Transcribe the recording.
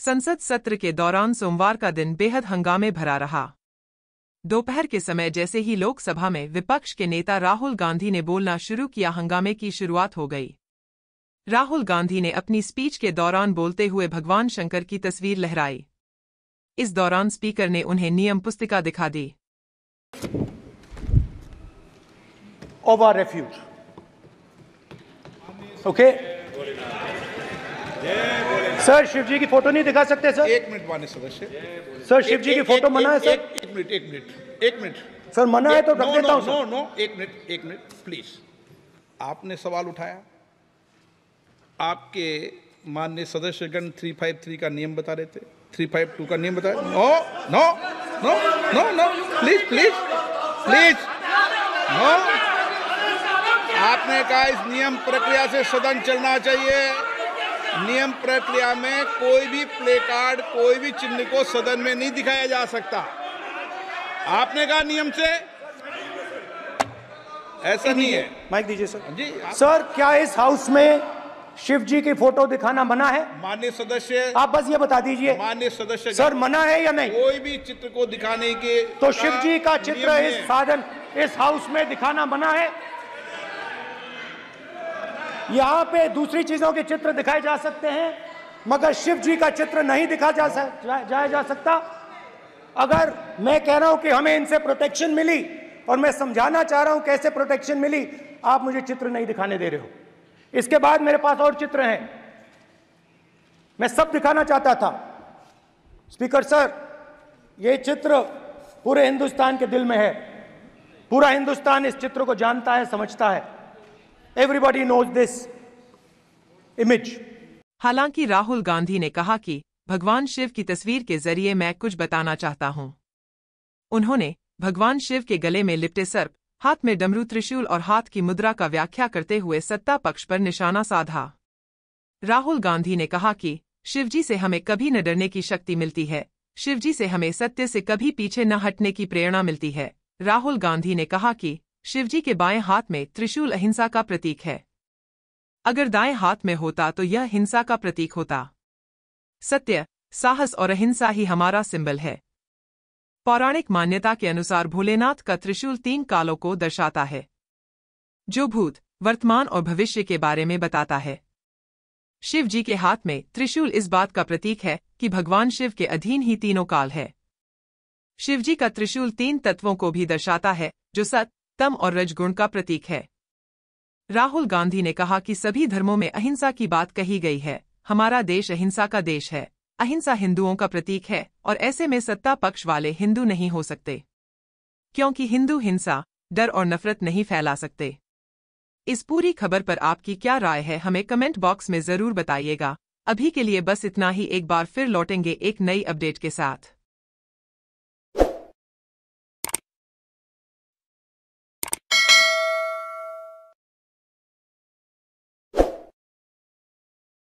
संसद सत्र के दौरान सोमवार का दिन बेहद हंगामे भरा रहा दोपहर के समय जैसे ही लोकसभा में विपक्ष के नेता राहुल गांधी ने बोलना शुरू किया हंगामे की शुरुआत हो गई राहुल गांधी ने अपनी स्पीच के दौरान बोलते हुए भगवान शंकर की तस्वीर लहराई इस दौरान स्पीकर ने उन्हें नियम पुस्तिका दिखा दी over सर शिव जी की फोटो नहीं दिखा सकते सर एक मिनट मान्य सदस्य सर शिव जी की फोटो मना है सर एक मिनट एक मिनट एक मिनट सर मना है तो रख देता हूँ नो नो एक मिनट एक मिनट प्लीज आपने सवाल उठाया आपके मान्य सदस्यगण 353 का नियम बता रहे थे 352 का नियम रहे no no no no no please please please no आपने कहा इस नियम प्रक्रिया से सदन चलना चाहिए नियम प्रक्रिया में कोई भी प्ले कार्ड कोई भी चिन्ह को सदन में नहीं दिखाया जा सकता आपने कहा नियम से ऐसा नहीं है माइक दीजिए सर जी सर क्या इस हाउस में शिव जी की फोटो दिखाना मना है मान्य सदस्य आप बस ये बता दीजिए मान्य सदस्य सर मना है या नहीं कोई भी चित्र को दिखाने के तो शिव जी का चित्र इस साधन इस हाउस में दिखाना मना है यहाँ पे दूसरी चीजों के चित्र दिखाए जा सकते हैं मगर शिव जी का चित्र नहीं दिखा जा जाया जा, जा सकता अगर मैं कह रहा हूं कि हमें इनसे प्रोटेक्शन मिली और मैं समझाना चाह रहा हूं कैसे प्रोटेक्शन मिली आप मुझे चित्र नहीं दिखाने दे रहे हो इसके बाद मेरे पास और चित्र हैं मैं सब दिखाना चाहता था स्पीकर सर ये चित्र पूरे हिंदुस्तान के दिल में है पूरा हिंदुस्तान इस चित्र को जानता है समझता है एवरीबॉडी नोज दिस इमेज हालांकि राहुल गांधी ने कहा कि भगवान शिव की तस्वीर के जरिए मैं कुछ बताना चाहता हूं उन्होंने भगवान शिव के गले में लिपटे सर्प हाथ में डमरू त्रिशूल और हाथ की मुद्रा का व्याख्या करते हुए सत्ता पक्ष पर निशाना साधा राहुल गांधी ने कहा कि शिवजी से हमें कभी न डरने की शक्ति मिलती है शिवजी से हमें सत्य से कभी पीछे न हटने की प्रेरणा मिलती है राहुल गांधी ने कहा कि शिवजी के बाएं हाथ में त्रिशूल अहिंसा का प्रतीक है अगर दाएं हाथ में होता तो यह हिंसा का प्रतीक होता सत्य साहस और अहिंसा ही हमारा सिंबल है पौराणिक मान्यता के अनुसार भोलेनाथ का त्रिशूल तीन कालों को दर्शाता है जो भूत वर्तमान और भविष्य के बारे में बताता है शिव जी के हाथ में त्रिशूल इस बात का प्रतीक है कि भगवान शिव के अधीन ही तीनों काल है शिवजी का त्रिशूल तीन तत्वों को भी दर्शाता है जो सत तम और रजगुण का प्रतीक है राहुल गांधी ने कहा कि सभी धर्मों में अहिंसा की बात कही गई है हमारा देश अहिंसा का देश है अहिंसा हिंदुओं का प्रतीक है और ऐसे में सत्ता पक्ष वाले हिंदू नहीं हो सकते क्योंकि हिंदू हिंसा डर और नफरत नहीं फैला सकते इस पूरी खबर पर आपकी क्या राय है हमें कमेंट बॉक्स में जरूर बताइएगा अभी के लिए बस इतना ही एक बार फिर लौटेंगे एक नई अपडेट के साथ